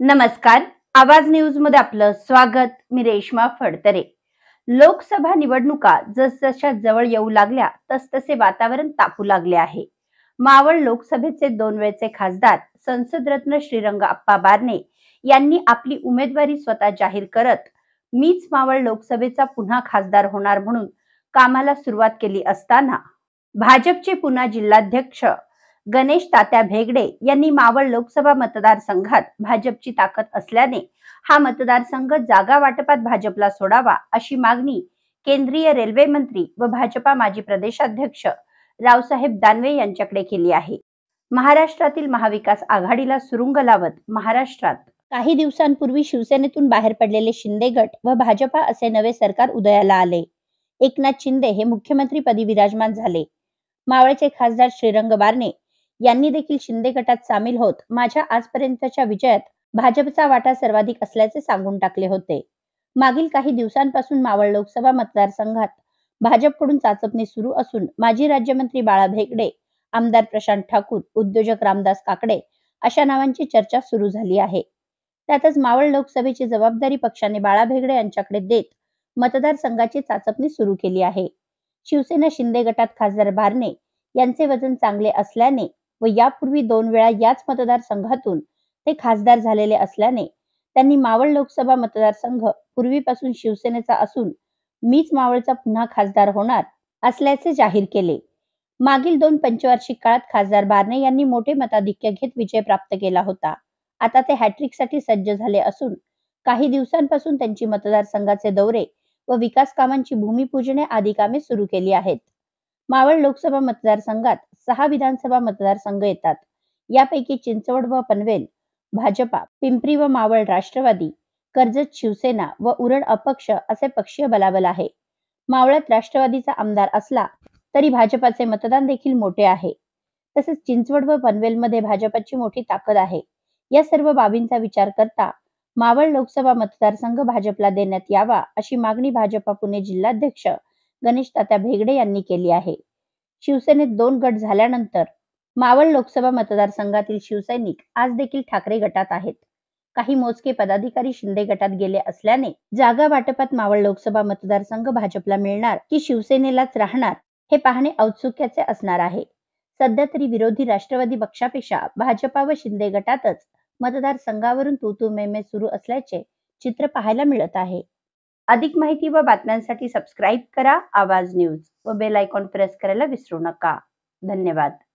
नमस्कार आवाज न्यूज मध्ये आपलं स्वागत मी रेश्मा फडतरे लोकसभा निवडणुका जसजशा जवळ येऊ लागल्या तसतसे वातावरण तापू लागले आहे मावळ लोकसभेचे दोन वेळचे खासदार संसदरत्न श्रीरंग अप्पा बारणे यांनी आपली उमेदवारी स्वतः जाहीर करत मीच मावळ लोकसभेचा पुन्हा खासदार होणार म्हणून कामाला सुरुवात केली असताना भाजपचे पुन्हा जिल्हाध्यक्ष गणेश तात्या भेगडे यांनी मावळ लोकसभा मतदारसंघात भाजपची ताकद असल्याने हा मतदारसंघ जागा वाटपात भाजपला सोडावा अशी मागणी केंद्रीय रेल्वे मंत्री व भाजपा माजी प्रदेशाध्यक्ष रावसाहेब दानवे यांच्याकडे केली आहे महाराष्ट्रातील महाविकास आघाडीला सुरुंग लावत महाराष्ट्रात काही दिवसांपूर्वी शिवसेनेतून बाहेर पडलेले शिंदे गट व भाजपा असे नवे सरकार उदयाला आले एकनाथ शिंदे हे मुख्यमंत्री पदी विराजमान झाले मावळचे खासदार श्रीरंग बारणे यांनी देखील शिंदे गटात सामील होत माझ्या आजपर्यंतच्या विजयात भाजपचा वाटा सर्वाधिक असल्याचे सांगून टाकले होते मागील काही दिवसांपासून मावळ लोकसभा मतदारसंघात भाजपकडून चाचपणी सुरू असून माजी राज्यमंत्री बाळा भेगडे आमदार प्रशांत ठाकूर उद्योजक रामदास काकडे अशा नावांची चर्चा सुरू झाली आहे त्यातच मावळ लोकसभेची जबाबदारी पक्षाने बाळा भेगडे यांच्याकडे देत मतदारसंघाची चाचपणी सुरू केली आहे शिवसेना शिंदे गटात खासदार भारणे यांचे वजन चांगले असल्याने व यापूर्वी दोन वेळा याच मतदारसंघातून ते खासदार झालेले असल्याने त्यांनी मावळ लोकसभा मतदारसंघ पूर्वीपासून शिवसेनेचा असून मीच मावळचा पुन्हा खासदार होणार असल्याचे जाहीर केले मागील दोन पंचवार्षिक काळात खासदार बारणे यांनी मोठे मताधिक्य घेत विजय प्राप्त केला होता आता ते हॅट्रिकसाठी सज्ज झाले असून काही दिवसांपासून त्यांची मतदारसंघाचे दौरे व विकास कामांची भूमिपूजने आदी कामे सुरू केली आहेत मावळ लोकसभा मतदारसंघात सहा विधानसभा मतदारसंघ येतात यापैकी चिंचवड व पनवेल भाजपा पिंपरी व मावळ राष्ट्रवादी कर्जत शिवसेना व उरण अपक्ष असे पक्षीय बलाबल आहे मावळ्यात राष्ट्रवादीचा आमदार असला तरी भाजपाचे मतदान देखील मोठे आहे तसेच चिंचवड व पनवेलमध्ये भाजपाची मोठी ताकद आहे या सर्व बाबींचा विचार करता मावळ लोकसभा मतदारसंघ भाजपला देण्यात यावा अशी मागणी भाजपा पुणे जिल्हाध्यक्ष गणेश तात्या भेगडे यांनी केली आहे शिवसेनेत दोन गट झाल्यानंतर मावळ लोकसभा मतदारसंघातील शिवसैनिक आज देखील ठाकरे गटात आहेत काही मोजके पदाधिकारी शिंदे गटात गेले असल्याने जागा वाटपात मावळ लोकसभा मतदारसंघ भाजपला मिळणार की शिवसेनेलाच राहणार हे पाहणे औत्सुक्याचे असणार आहे सध्या तरी विरोधी राष्ट्रवादी पक्षापेक्षा भाजपा व शिंदे गटातच मतदारसंघावरून तू तू मे सुरू असल्याचे चित्र पाहायला मिळत आहे अधिक माहिती व बातम्यांसाठी सबस्क्राईब करा आवाज न्यूज व बेल आयकॉन प्रेस करायला विसरू नका धन्यवाद